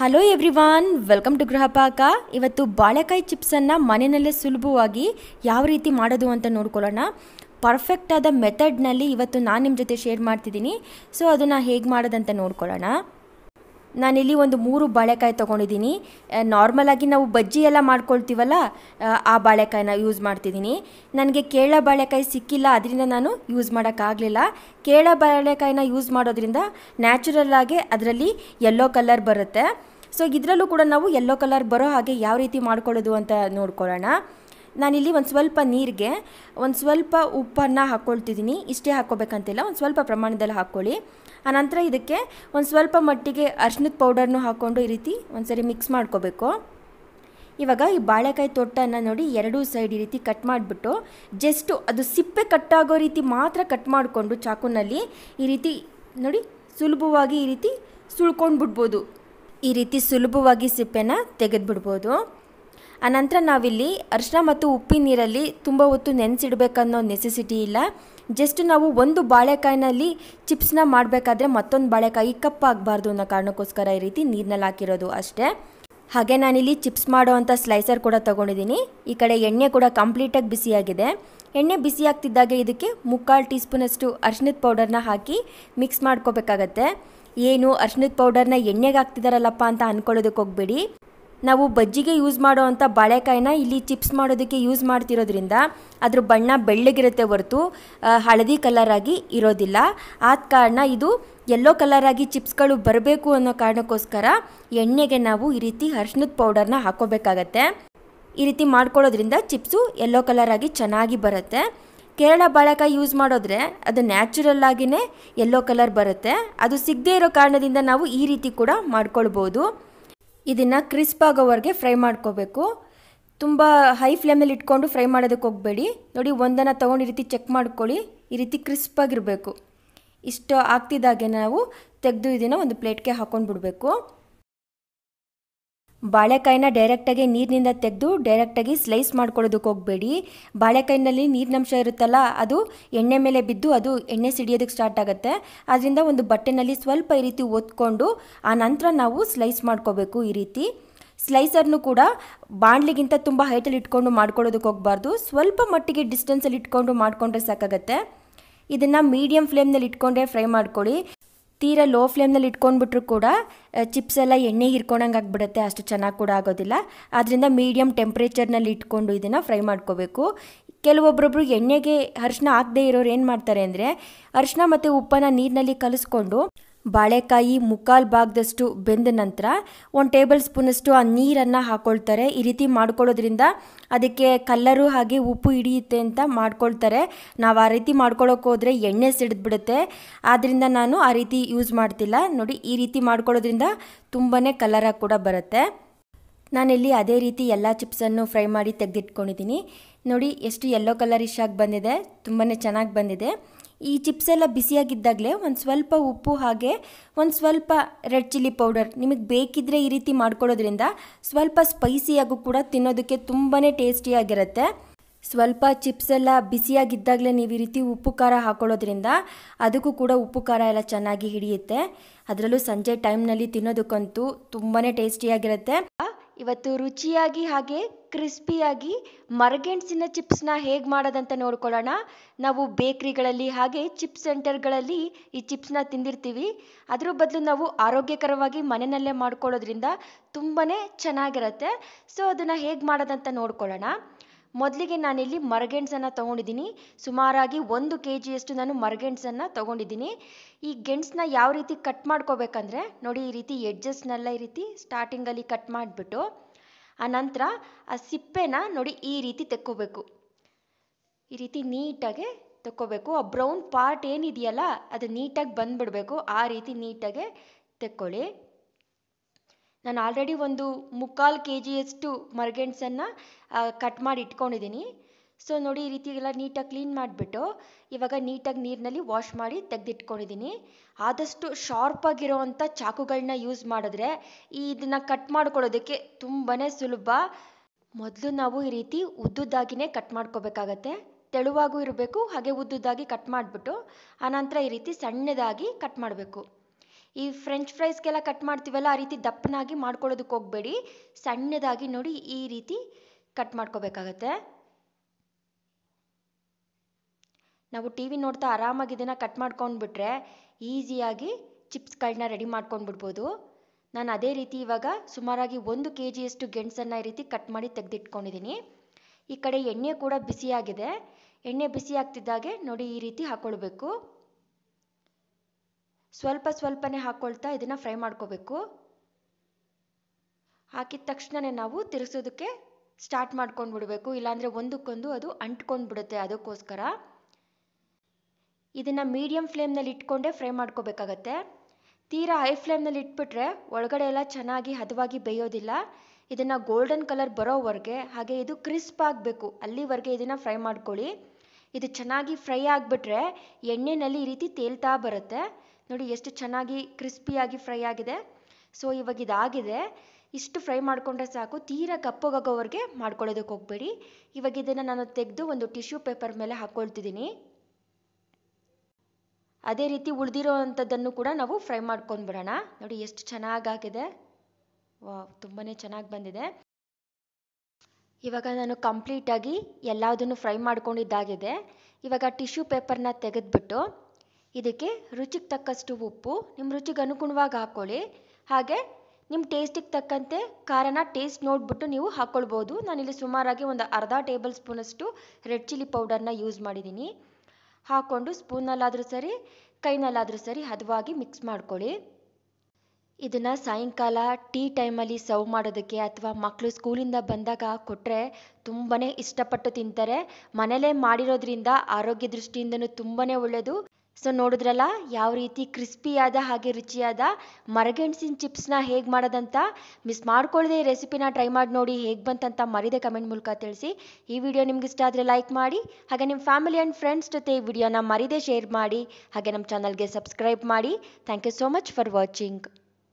hello everyone welcome to ಗೃಹ ಇವತ್ತು ಬಾಳೆಕಾಯಿ ಚಿಪ್ಸನ್ನು ಮನೆಯಲ್ಲೇ ಸುಲಭವಾಗಿ ಯಾವ ರೀತಿ ಮಾಡೋದು ಅಂತ ನೋಡ್ಕೊಳ್ಳೋಣ ಪರ್ಫೆಕ್ಟಾದ ಮೆಥಡ್ನಲ್ಲಿ ಇವತ್ತು ನಾನು ನಿಮ್ಮ ಜೊತೆ ಶೇರ್ ಮಾಡ್ತಿದ್ದೀನಿ ಸೊ ಅದನ್ನು ಹೇಗೆ ಮಾಡೋದಂತ ನೋಡ್ಕೊಳ್ಳೋಣ ನಾನಿಲ್ಲಿ ಒಂದು ಮೂರು ಬಾಳೆಕಾಯಿ ತೊಗೊಂಡಿದ್ದೀನಿ ನಾರ್ಮಲಾಗಿ ನಾವು ಬಜ್ಜಿ ಎಲ್ಲ ಮಾಡ್ಕೊಳ್ತೀವಲ್ಲ ಆ ಬಾಳೆಕಾಯಿನ ಯೂಸ್ ಮಾಡ್ತಿದ್ದೀನಿ ನನಗೆ ಕೇಳ ಬಾಳೆಕಾಯಿ ಸಿಕ್ಕಿಲ್ಲ ಅದರಿಂದ ನಾನು ಯೂಸ್ ಮಾಡೋಕ್ಕಾಗಲಿಲ್ಲ ಕೇಳ ಬಾಳೆಕಾಯಿನ ಯೂಸ್ ಮಾಡೋದ್ರಿಂದ ನ್ಯಾಚುರಲ್ ಅದರಲ್ಲಿ ಯೆಲ್ಲೋ ಕಲರ್ ಬರುತ್ತೆ ಸೊ ಇದರಲ್ಲೂ ಕೂಡ ನಾವು ಯೆಲ್ಲೋ ಕಲರ್ ಬರೋ ಹಾಗೆ ಯಾವ ರೀತಿ ಮಾಡ್ಕೊಳ್ಳೋದು ಅಂತ ನೋಡ್ಕೊಳ್ಳೋಣ ನಾನಿಲ್ಲಿ ಒಂದು ಸ್ವಲ್ಪ ನೀರಿಗೆ ಒಂದು ಸ್ವಲ್ಪ ಉಪ್ಪನ್ನು ಹಾಕ್ಕೊಳ್ತಿದ್ದೀನಿ ಇಷ್ಟೇ ಹಾಕ್ಕೋಬೇಕಂತಿಲ್ಲ ಒಂದು ಸ್ವಲ್ಪ ಪ್ರಮಾಣದಲ್ಲಿ ಹಾಕ್ಕೊಳ್ಳಿ ಆನಂತರ ಇದಕ್ಕೆ ಒಂದು ಸ್ವಲ್ಪ ಮಟ್ಟಿಗೆ ಅರ್ಶಿನದ ಪೌಡರ್ನು ಹಾಕ್ಕೊಂಡು ಈ ರೀತಿ ಒಂದ್ಸರಿ ಮಿಕ್ಸ್ ಮಾಡ್ಕೋಬೇಕು ಇವಾಗ ಈ ಬಾಳೆಕಾಯಿ ತೋಟನ ನೋಡಿ ಎರಡೂ ಸೈಡ್ ಈ ರೀತಿ ಕಟ್ ಮಾಡಿಬಿಟ್ಟು ಜಸ್ಟು ಅದು ಸಿಪ್ಪೆ ಕಟ್ ಆಗೋ ರೀತಿ ಮಾತ್ರ ಕಟ್ ಮಾಡಿಕೊಂಡು ಚಾಕುನಲ್ಲಿ ಈ ರೀತಿ ನೋಡಿ ಸುಲಭವಾಗಿ ಈ ರೀತಿ ಸುಳ್ಕೊಂಡು ಬಿಡ್ಬೋದು ಈ ರೀತಿ ಸುಲಭವಾಗಿ ಸಿಪ್ಪೆನ ತೆಗೆದುಬಿಡ್ಬೋದು ಆನಂತರ ನಾವಿಲ್ಲಿ ಅರಿಶಿನ ಮತ್ತು ಉಪ್ಪಿನ ನೀರಲ್ಲಿ ತುಂಬ ಹೊತ್ತು ನೆನೆಸಿಡ್ಬೇಕನ್ನೋ ನೆಸೆಸಿಟಿ ಇಲ್ಲ ಜಸ್ಟ್ ನಾವು ಒಂದು ಬಾಳೆಕಾಯಿನಲ್ಲಿ ಚಿಪ್ಸ್ನ ಮಾಡಬೇಕಾದ್ರೆ ಮತ್ತೊಂದು ಬಾಳೆಕಾಯಿ ಕಪ್ಪಾಗಬಾರ್ದು ಅನ್ನೋ ಕಾರಣಕ್ಕೋಸ್ಕರ ಈ ರೀತಿ ನೀರಿನಲ್ಲಿ ಹಾಕಿರೋದು ಅಷ್ಟೇ ಹಾಗೆ ನಾನಿಲ್ಲಿ ಚಿಪ್ಸ್ ಮಾಡೋವಂಥ ಸ್ಲೈಸರ್ ಕೂಡ ತೊಗೊಂಡಿದ್ದೀನಿ ಈ ಕಡೆ ಎಣ್ಣೆ ಕೂಡ ಕಂಪ್ಲೀಟಾಗಿ ಬಿಸಿಯಾಗಿದೆ ಎಣ್ಣೆ ಬಿಸಿ ಆಗ್ತಿದ್ದಾಗೆ ಇದಕ್ಕೆ ಮುಕ್ಕಾಲು ಟೀ ಸ್ಪೂನಷ್ಟು ಅರ್ಶಿನದ ಪೌಡರ್ನ ಹಾಕಿ ಮಿಕ್ಸ್ ಮಾಡ್ಕೋಬೇಕಾಗತ್ತೆ ಏನು ಅರ್ಶಿನದ ಪೌಡರ್ನ ಎಣ್ಣೆಗೆ ಹಾಕ್ತಿದ್ದಾರಲ್ಲಪ್ಪ ಅಂತ ಅಂದ್ಕೊಳ್ಳೋದಕ್ಕೆ ಹೋಗ್ಬೇಡಿ ನಾವು ಬಜ್ಜಿಗೆ ಯೂಸ್ ಮಾಡೋ ಅಂಥ ಬಾಳೆಕಾಯಿನ ಇಲ್ಲಿ ಚಿಪ್ಸ್ ಮಾಡೋದಕ್ಕೆ ಯೂಸ್ ಮಾಡ್ತಿರೋದ್ರಿಂದ ಅದ್ರ ಬಣ್ಣ ಬೆಳ್ಳಗಿರುತ್ತೆ ಹೊರತು ಹಳದಿ ಕಲರಾಗಿ ಇರೋದಿಲ್ಲ ಆದ ಕಾರಣ ಇದು ಎಲ್ಲೋ ಕಲರಾಗಿ ಚಿಪ್ಸ್ಗಳು ಬರಬೇಕು ಅನ್ನೋ ಕಾರಣಕ್ಕೋಸ್ಕರ ಎಣ್ಣೆಗೆ ನಾವು ಈ ರೀತಿ ಅರ್ಶಿನದ ಪೌಡರ್ನ ಹಾಕೋಬೇಕಾಗತ್ತೆ ಈ ರೀತಿ ಮಾಡ್ಕೊಳ್ಳೋದ್ರಿಂದ ಚಿಪ್ಸು ಎಲ್ಲೋ ಕಲರಾಗಿ ಚೆನ್ನಾಗಿ ಬರುತ್ತೆ ಕೇರಳ ಬಾಳೆಕಾಯಿ ಯೂಸ್ ಮಾಡಿದ್ರೆ ಅದು ನ್ಯಾಚುರಲ್ ಆಗಿಯೇ ಎಲ್ಲೋ ಕಲರ್ ಬರುತ್ತೆ ಅದು ಸಿಗದೇ ಇರೋ ಕಾರಣದಿಂದ ನಾವು ಈ ರೀತಿ ಕೂಡ ಮಾಡ್ಕೊಳ್ಬೋದು ಇದನ್ನು ಕ್ರಿಸ್ಪ್ ಆಗೋವರೆಗೆ ಫ್ರೈ ಮಾಡ್ಕೋಬೇಕು ತುಂಬ ಹೈ ಫ್ಲೇಮಲ್ಲಿ ಇಟ್ಕೊಂಡು ಫ್ರೈ ಮಾಡೋದಕ್ಕೆ ಹೋಗಬೇಡಿ ನೋಡಿ ಒಂದನ್ನು ತೊಗೊಂಡು ಈ ರೀತಿ ಚೆಕ್ ಮಾಡ್ಕೊಳ್ಳಿ ಈ ರೀತಿ ಕ್ರಿಸ್ಪಾಗಿರಬೇಕು ಇಷ್ಟು ಆಗ್ತಿದ್ದಾಗೆ ನಾವು ತೆಗೆದು ಇದನ್ನು ಒಂದು ಪ್ಲೇಟ್ಗೆ ಹಾಕೊಂಡು ಬಿಡಬೇಕು ಬಾಳೆಕಾಯಿನ ಡೈರೆಕ್ಟಾಗಿ ನೀರಿನಿಂದ ತೆಗೆದು ಡೈರೆಕ್ಟಾಗಿ ಸ್ಲೈಸ್ ಮಾಡ್ಕೊಳ್ಳೋದಕ್ಕೆ ಹೋಗಬೇಡಿ ಬಾಳೆಕಾಯಿನಲ್ಲಿ ನೀರಿನಂಶ ಇರುತ್ತಲ್ಲ ಅದು ಎಣ್ಣೆ ಮೇಲೆ ಬಿದ್ದು ಅದು ಎಣ್ಣೆ ಸಿಡಿಯೋದಕ್ಕೆ ಸ್ಟಾರ್ಟ್ ಆಗುತ್ತೆ ಅದರಿಂದ ಒಂದು ಬಟ್ಟೆನಲ್ಲಿ ಸ್ವಲ್ಪ ಈ ರೀತಿ ಒತ್ಕೊಂಡು ಆ ನಂತರ ನಾವು ಸ್ಲೈಸ್ ಮಾಡ್ಕೋಬೇಕು ಈ ರೀತಿ ಸ್ಲೈಸರ್ನು ಕೂಡ ಬಾಣ್ಲಿಗಿಂತ ತುಂಬ ಹೈಟಲ್ಲಿ ಇಟ್ಕೊಂಡು ಮಾಡ್ಕೊಳ್ಳೋದಕ್ಕೆ ಹೋಗಬಾರ್ದು ಸ್ವಲ್ಪ ಮಟ್ಟಿಗೆ ಡಿಸ್ಟೆನ್ಸಲ್ಲಿ ಇಟ್ಕೊಂಡು ಮಾಡಿಕೊಂಡ್ರೆ ಸಾಕಾಗತ್ತೆ ಇದನ್ನು ಮೀಡಿಯಮ್ ಫ್ಲೇಮ್ನಲ್ಲಿ ಇಟ್ಕೊಂಡೇ ಫ್ರೈ ಮಾಡ್ಕೊಳ್ಳಿ ತೀರ ಲೋ ಫ್ಲೇಮ್ನಲ್ಲಿ ಇಟ್ಕೊಂಡ್ಬಿಟ್ರು ಕೂಡ ಚಿಪ್ಸ್ ಎಲ್ಲ ಎಣ್ಣೆ ಹಿರ್ಕೊಂಡಂಗೆ ಆಗಿಬಿಡುತ್ತೆ ಅಷ್ಟು ಚೆನ್ನಾಗಿ ಕೂಡ ಆಗೋದಿಲ್ಲ ಆದ್ದರಿಂದ ಮೀಡಿಯಮ್ ಟೆಂಪ್ರೇಚರ್ನಲ್ಲಿ ಇಟ್ಕೊಂಡು ಇದನ್ನು ಫ್ರೈ ಮಾಡ್ಕೋಬೇಕು ಕೆಲವೊಬ್ಬರೊಬ್ಬರು ಎಣ್ಣೆಗೆ ಅರಿಶಿನ ಹಾಕದೇ ಇರೋರು ಏನು ಮಾಡ್ತಾರೆ ಅಂದರೆ ಅರಿಶಿನ ಮತ್ತು ಉಪ್ಪನ್ನ ನೀರಿನಲ್ಲಿ ಕಲಿಸ್ಕೊಂಡು ಬಾಳೆಕಾಯಿ ಮುಕ್ಕಾಲು ಭಾಗದಷ್ಟು ಬೆಂದ ನಂತರ ಒಂದು ಟೇಬಲ್ ಸ್ಪೂನಷ್ಟು ಆ ನೀರನ್ನು ಹಾಕ್ಕೊಳ್ತಾರೆ ಈ ರೀತಿ ಮಾಡ್ಕೊಳ್ಳೋದ್ರಿಂದ ಅದಕ್ಕೆ ಕಲ್ಲರು ಹಾಗೆ ಉಪ್ಪು ಹಿಡಿಯುತ್ತೆ ಅಂತ ಮಾಡ್ಕೊಳ್ತಾರೆ ನಾವು ಆ ರೀತಿ ಮಾಡ್ಕೊಳ್ಳೋಕೆ ಹೋದರೆ ಎಣ್ಣೆ ಸಿಡಿದ್ಬಿಡುತ್ತೆ ಆದ್ದರಿಂದ ನಾನು ಆ ರೀತಿ ಯೂಸ್ ಮಾಡ್ತಿಲ್ಲ ನೋಡಿ ಈ ರೀತಿ ಮಾಡ್ಕೊಳ್ಳೋದ್ರಿಂದ ತುಂಬಾ ಕಲರಾಗಿ ಕೂಡ ಬರುತ್ತೆ ನಾನಿಲ್ಲಿ ಅದೇ ರೀತಿ ಎಲ್ಲ ಚಿಪ್ಸನ್ನು ಫ್ರೈ ಮಾಡಿ ತೆಗೆದಿಟ್ಕೊಂಡಿದ್ದೀನಿ ನೋಡಿ ಎಷ್ಟು ಯೆಲ್ಲೋ ಕಲರ್ ಇಷ್ಟಾಗಿ ಬಂದಿದೆ ತುಂಬಾ ಚೆನ್ನಾಗಿ ಬಂದಿದೆ ಈ ಚಿಪ್ಸ್ ಎಲ್ಲ ಬಿಸಿಯಾಗಿದ್ದಾಗಲೇ ಒಂದು ಸ್ವಲ್ಪ ಉಪ್ಪು ಹಾಗೆ ಒಂದು ಸ್ವಲ್ಪ ರೆಡ್ ಚಿಲ್ಲಿ ಪೌಡರ್ ನಿಮಗೆ ಬೇಕಿದ್ದರೆ ಈ ರೀತಿ ಮಾಡ್ಕೊಳ್ಳೋದ್ರಿಂದ ಸ್ವಲ್ಪ ಸ್ಪೈಸಿಯಾಗೂ ಕೂಡ ತಿನ್ನೋದಕ್ಕೆ ತುಂಬಾ ಟೇಸ್ಟಿಯಾಗಿರುತ್ತೆ ಸ್ವಲ್ಪ ಚಿಪ್ಸ್ ಎಲ್ಲ ಬಿಸಿಯಾಗಿದ್ದಾಗಲೇ ನೀವು ಈ ರೀತಿ ಉಪ್ಪು ಖಾರ ಹಾಕೊಳ್ಳೋದ್ರಿಂದ ಅದಕ್ಕೂ ಕೂಡ ಉಪ್ಪು ಖಾರ ಎಲ್ಲ ಚೆನ್ನಾಗಿ ಹಿಡಿಯುತ್ತೆ ಅದರಲ್ಲೂ ಸಂಜೆ ಟೈಮ್ನಲ್ಲಿ ತಿನ್ನೋದಕ್ಕಂತೂ ತುಂಬಾ ಟೇಸ್ಟಿಯಾಗಿರುತ್ತೆ ಇವತ್ತು ರುಚಿಯಾಗಿ ಹಾಗೆ ಕ್ರಿಸ್ಪಿಯಾಗಿ ಮರಗೆಣಸಿನ ಚಿಪ್ಸ್ನ ಹೇಗೆ ಮಾಡೋದಂತ ನೋಡ್ಕೊಳ್ಳೋಣ ನಾವು ಬೇಕ್ರಿಗಳಲ್ಲಿ ಹಾಗೆ ಚಿಪ್ಸ್ ಸೆಂಟರ್ಗಳಲ್ಲಿ ಈ ಚಿಪ್ಸ್ನ ತಿಂದಿರ್ತೀವಿ ಅದ್ರ ಬದಲು ನಾವು ಆರೋಗ್ಯಕರವಾಗಿ ಮನೆಯಲ್ಲೇ ಮಾಡ್ಕೊಳ್ಳೋದ್ರಿಂದ ತುಂಬಾ ಚೆನ್ನಾಗಿರತ್ತೆ ಸೊ ಅದನ್ನು ಹೇಗೆ ಮಾಡೋದಂತ ನೋಡ್ಕೊಳ್ಳೋಣ ಮೊದಲಿಗೆ ನಾನಿಲ್ಲಿ ಮರಗೆಣಸನ್ನು ತೊಗೊಂಡಿದ್ದೀನಿ ಸುಮಾರಾಗಿ ಒಂದು ಕೆ ಜಿಯಷ್ಟು ನಾನು ಮರಗೆಣಸನ್ನು ತೊಗೊಂಡಿದ್ದೀನಿ ಈ ಗೆಣಸನ್ನ ಯಾವ ರೀತಿ ಕಟ್ ಮಾಡ್ಕೋಬೇಕಂದ್ರೆ ನೋಡಿ ಈ ರೀತಿ ಎಡ್ಜಸ್ನೆಲ್ಲ ಈ ರೀತಿ ಸ್ಟಾರ್ಟಿಂಗಲ್ಲಿ ಕಟ್ ಮಾಡಿಬಿಟ್ಟು ಆನಂತರ ಆ ಸಿಪ್ಪೆನ ನೋಡಿ ಈ ರೀತಿ ತೆಕ್ಕೋಬೇಕು ಈ ರೀತಿ ನೀಟಾಗಿ ತೆಕ್ಕೋಬೇಕು ಆ ಬ್ರೌನ್ ಪಾರ್ಟ್ ಏನಿದೆಯಲ್ಲ ಅದು ನೀಟಾಗಿ ಬಂದುಬಿಡಬೇಕು ಆ ರೀತಿ ನೀಟಾಗೆ ತೆಕ್ಕೊಳ್ಳಿ ನಾನು ಆಲ್ರೆಡಿ ಒಂದು ಮುಕ್ಕಾಲು ಕೆ ಜಿಯಷ್ಟು ಮರ್ಗೆಣ್ಸನ್ನು ಕಟ್ ಮಾಡಿ ಇಟ್ಕೊಂಡಿದ್ದೀನಿ ಸೊ ನೋಡಿ ಈ ರೀತಿ ಎಲ್ಲ ನೀಟಾಗಿ ಕ್ಲೀನ್ ಮಾಡಿಬಿಟ್ಟು ಇವಾಗ ನೀಟಾಗಿ ನೀರಿನಲ್ಲಿ ವಾಶ್ ಮಾಡಿ ತೆಗೆದಿಟ್ಕೊಂಡಿದ್ದೀನಿ ಆದಷ್ಟು ಶಾರ್ಪಾಗಿರೋವಂಥ ಚಾಕುಗಳನ್ನ ಯೂಸ್ ಮಾಡಿದ್ರೆ ಈ ಇದನ್ನು ಕಟ್ ಮಾಡ್ಕೊಳ್ಳೋದಕ್ಕೆ ತುಂಬಾ ಸುಲಭ ಮೊದಲು ನಾವು ಈ ರೀತಿ ಉದ್ದುದ್ದಾಗಿನೇ ಕಟ್ ಮಾಡ್ಕೋಬೇಕಾಗತ್ತೆ ತೆಳುವಾಗೂ ಇರಬೇಕು ಹಾಗೆ ಉದ್ದುದ್ದಾಗಿ ಕಟ್ ಮಾಡಿಬಿಟ್ಟು ಆನಂತರ ಈ ರೀತಿ ಸಣ್ಣದಾಗಿ ಕಟ್ ಮಾಡಬೇಕು ಈ ಫ್ರೆಂಚ್ ಫ್ರೈಸ್ಗೆಲ್ಲ ಕಟ್ ಮಾಡ್ತೀವಲ್ಲ ಆ ರೀತಿ ದಪ್ಪನಾಗಿ ಮಾಡ್ಕೊಳ್ಳೋದಕ್ಕೆ ಹೋಗಬೇಡಿ ಸಣ್ಣದಾಗಿ ನೋಡಿ ಈ ರೀತಿ ಕಟ್ ಮಾಡ್ಕೋಬೇಕಾಗತ್ತೆ ನಾವು ಟಿ ವಿ ನೋಡ್ತಾ ಆರಾಮಾಗಿ ಇದನ್ನು ಕಟ್ ಮಾಡ್ಕೊಂಡ್ಬಿಟ್ರೆ ಈಸಿಯಾಗಿ ಚಿಪ್ಸ್ಗಳನ್ನ ರೆಡಿ ಮಾಡ್ಕೊಂಡ್ಬಿಡ್ಬೋದು ನಾನು ಅದೇ ರೀತಿ ಇವಾಗ ಸುಮಾರಾಗಿ ಒಂದು ಕೆ ಜಿಯಷ್ಟು ಗೆಣಸನ್ನು ಈ ರೀತಿ ಕಟ್ ಮಾಡಿ ತೆಗೆದಿಟ್ಕೊಂಡಿದ್ದೀನಿ ಈ ಕಡೆ ಎಣ್ಣೆ ಕೂಡ ಬಿಸಿಯಾಗಿದೆ ಎಣ್ಣೆ ಬಿಸಿ ನೋಡಿ ಈ ರೀತಿ ಹಾಕ್ಕೊಳ್ಬೇಕು ಸ್ವಲ್ಪ ಸ್ವಲ್ಪನೇ ಹಾಕ್ಕೊಳ್ತಾ ಇದನ್ನು ಫ್ರೈ ಮಾಡ್ಕೋಬೇಕು ಹಾಕಿದ ತಕ್ಷಣನೇ ನಾವು ತಿರ್ಸೋದಕ್ಕೆ ಸ್ಟಾರ್ಟ್ ಮಾಡ್ಕೊಂಡು ಬಿಡಬೇಕು ಇಲ್ಲಾಂದರೆ ಒಂದಕ್ಕೊಂದು ಅದು ಅಂಟ್ಕೊಂಡು ಬಿಡುತ್ತೆ ಅದಕ್ಕೋಸ್ಕರ ಇದನ್ನು ಮೀಡಿಯಮ್ ಫ್ಲೇಮ್ನಲ್ಲಿ ಇಟ್ಕೊಂಡೇ ಫ್ರೈ ಮಾಡ್ಕೋಬೇಕಾಗತ್ತೆ ತೀರಾ ಹೈ ಫ್ಲೇಮ್ನಲ್ಲಿ ಇಟ್ಬಿಟ್ರೆ ಒಳಗಡೆ ಎಲ್ಲ ಚೆನ್ನಾಗಿ ಹದವಾಗಿ ಬೇಯೋದಿಲ್ಲ ಇದನ್ನು ಗೋಲ್ಡನ್ ಕಲರ್ ಬರೋವರೆಗೆ ಹಾಗೆ ಇದು ಕ್ರಿಸ್ಪ್ ಆಗಬೇಕು ಅಲ್ಲಿವರೆಗೆ ಇದನ್ನು ಫ್ರೈ ಮಾಡ್ಕೊಳ್ಳಿ ಇದು ಚೆನ್ನಾಗಿ ಫ್ರೈ ಆಗಿಬಿಟ್ರೆ ಎಣ್ಣೆನಲ್ಲಿ ಈ ರೀತಿ ತೇಲ್ತಾ ಬರುತ್ತೆ ನೋಡಿ ಎಷ್ಟು ಚೆನ್ನಾಗಿ ಕ್ರಿಸ್ಪಿಯಾಗಿ ಫ್ರೈ ಆಗಿದೆ ಸೊ ಇವಾಗ ಇದಾಗಿದೆ ಇಷ್ಟು ಫ್ರೈ ಮಾಡಿಕೊಂಡ್ರೆ ಸಾಕು ತೀರಾ ಕಪ್ಪಗಾಗೋವರೆಗೆ ಮಾಡ್ಕೊಳ್ಳೋದಕ್ಕೆ ಹೋಗಬೇಡಿ ಇವಾಗ ಇದನ್ನು ನಾನು ತೆಗೆದು ಒಂದು ಟಿಶ್ಯೂ ಪೇಪರ್ ಮೇಲೆ ಹಾಕ್ಕೊಳ್ತಿದ್ದೀನಿ ಅದೇ ರೀತಿ ಉಳಿದಿರೋ ಅಂಥದ್ದನ್ನು ಕೂಡ ನಾವು ಫ್ರೈ ಬಿಡೋಣ ನೋಡಿ ಎಷ್ಟು ಚೆನ್ನಾಗಾಗಿದೆ ವಾ ತುಂಬಾ ಚೆನ್ನಾಗಿ ಬಂದಿದೆ ಇವಾಗ ನಾನು ಕಂಪ್ಲೀಟಾಗಿ ಎಲ್ಲದನ್ನು ಫ್ರೈ ಮಾಡ್ಕೊಂಡಿದ್ದಾಗಿದೆ ಇವಾಗ ಟಿಶ್ಯೂ ಪೇಪರ್ನ ತೆಗೆದುಬಿಟ್ಟು ಇದಕ್ಕೆ ರುಚಿಗೆ ತಕ್ಕಷ್ಟು ಉಪ್ಪು ನಿಮ್ಮ ರುಚಿಗೆ ಅನುಗುಣವಾಗಿ ಹಾಕ್ಕೊಳ್ಳಿ ಹಾಗೆ ನಿಮ್ಮ ಟೇಸ್ಟಿಗೆ ತಕ್ಕಂತೆ ಖಾರನ ಟೇಸ್ಟ್ ನೋಡಿಬಿಟ್ಟು ನೀವು ಹಾಕ್ಕೊಳ್ಬೋದು ನಾನಿಲ್ಲಿ ಸುಮಾರಾಗಿ ಒಂದು ಅರ್ಧ ಟೇಬಲ್ ಸ್ಪೂನಷ್ಟು ರೆಡ್ ಚಿಲ್ಲಿ ಪೌಡರ್ನ ಯೂಸ್ ಮಾಡಿದ್ದೀನಿ ಹಾಕ್ಕೊಂಡು ಸ್ಪೂನಲ್ಲಾದರೂ ಸರಿ ಕೈನಲ್ಲಾದರೂ ಸರಿ ಹದವಾಗಿ ಮಿಕ್ಸ್ ಮಾಡ್ಕೊಳ್ಳಿ ಇದನ್ನು ಸಾಯಂಕಾಲ ಟೀ ಟೈಮಲ್ಲಿ ಸರ್ವ್ ಮಾಡೋದಕ್ಕೆ ಅಥವಾ ಮಕ್ಕಳು ಸ್ಕೂಲಿಂದ ಬಂದಾಗ ಕೊಟ್ಟರೆ ತುಂಬಾ ಇಷ್ಟಪಟ್ಟು ತಿಂತಾರೆ ಮನೆಯಲ್ಲೇ ಮಾಡಿರೋದ್ರಿಂದ ಆರೋಗ್ಯ ದೃಷ್ಟಿಯಿಂದನೂ ತುಂಬಾ ಒಳ್ಳೆಯದು ಸೊ ನೋಡಿದ್ರಲ್ಲ ಯಾವ ರೀತಿ ಕ್ರಿಸ್ಪಿಯಾದ ಹಾಗೆ ರುಚಿಯಾದ ಮರಗೆಣಸಿನ ಚಿಪ್ಸ್ನ ಹೇಗೆ ಮಾಡೋದಂತ ಮಿಸ್ ಮಾಡ್ಕೊಳ್ಳದೆ ಈ ರೆಸಿಪಿನ ಟ್ರೈ ಮಾಡಿ ನೋಡಿ ಹೇಗೆ ಬಂತಂತ ಮರಿದೆ ಕಮೆಂಟ್ ಮೂಲಕ ತಿಳಿಸಿ ಈ ವಿಡಿಯೋ ನಿಮ್ಗೆ ಇಷ್ಟ ಆದರೆ ಲೈಕ್ ಮಾಡಿ ಹಾಗೆ ನಿಮ್ಮ ಫ್ಯಾಮಿಲಿ ಆ್ಯಂಡ್ ಫ್ರೆಂಡ್ಸ್ ಜೊತೆ ಈ ವಿಡಿಯೋನ ಮರಿದೆ ಶೇರ್ ಮಾಡಿ ಹಾಗೆ ನಮ್ಮ ಚಾನಲ್ಗೆ ಸಬ್ಸ್ಕ್ರೈಬ್ ಮಾಡಿ thank you so much for watching